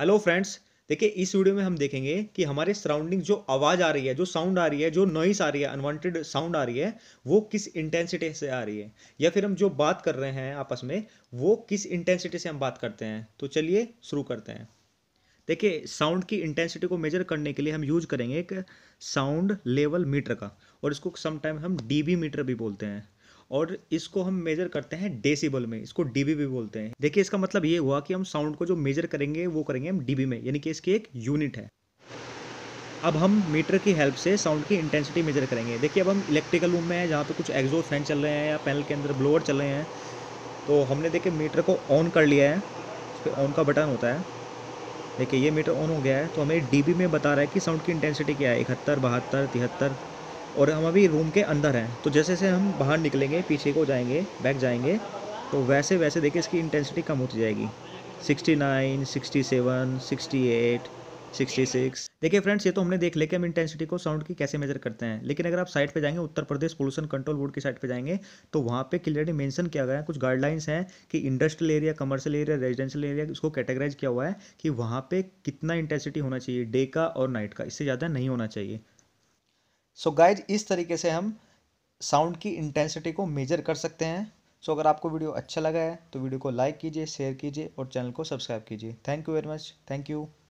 hello friends देखिए इस video में हम देखेंगे कि हमारे सराउंडिंग जो आवाज़ आ रही है जो साउंड आ रही है जो नॉइस आ रही है अनवांटेड साउंड आ रही है वो किस इंटेंसिटी से आ रही है या फिर हम जो बात कर रहे हैं आपस में वो किस इंटेंसिटी से हम बात करते हैं तो चलिए शुरू करते हैं देखिए साउंड की इंटेंसिटी को मेजर करने के लिए हम यूज करेंगे एक साउंड लेवल मीटर का और इसको समटाइम हम डी मीटर भी बोलते हैं और इसको हम मेजर करते हैं डेसिबल में इसको डीबी भी बोलते हैं देखिए इसका मतलब ये हुआ कि हम साउंड को जो मेजर करेंगे वो करेंगे हम डीबी में यानी कि इसकी एक यूनिट है अब हम मीटर की हेल्प से साउंड की इंटेंसिटी मेजर करेंगे देखिए अब हम इलेक्ट्रिकल रूम में हैं जहाँ पे कुछ एग्जॉस्ट फैन चल रहे हैं या पैनल के अंदर ब्लोअर चल रहे हैं तो हमने देखिए मीटर को ऑन कर लिया है उस पर ऑन का बटन होता है देखिए ये मीटर ऑन हो गया है तो हमें डीबी में बता रहा है कि साउंड की इंटेंसिटी क्या है इकहत्तर बहत्तर तिहत्तर और हम अभी रूम के अंदर हैं तो जैसे जैसे हम बाहर निकलेंगे पीछे को जाएंगे बैक जाएंगे तो वैसे वैसे देखिए इसकी इंटेंसिटी कम होती जाएगी 69, 67, 68, 66 देखिए फ्रेंड्स ये तो हमने देख लेके हम इंटेंसिटी को साउंड की कैसे मेजर करते हैं लेकिन अगर आप साइड पे जाएंगे Uttar Pradesh pollution control board की साइड पे जाएंगे तो वहाँ पे क्लियरली मेंशन किया गया है कुछ गाइडलाइंस हैं कि industrial area commercial area residential area इसको कैटेगराइज किया हुआ है कि वहाँ पर कितना इंटेंसिटी होना चाहिए डे का और नाइट का इससे ज़्यादा नहीं होना चाहिए सो so गाइज इस तरीके से हम साउंड की इंटेंसिटी को मेजर कर सकते हैं सो so अगर आपको वीडियो अच्छा लगा है तो वीडियो को लाइक कीजिए शेयर कीजिए और चैनल को सब्सक्राइब कीजिए thank you very much thank you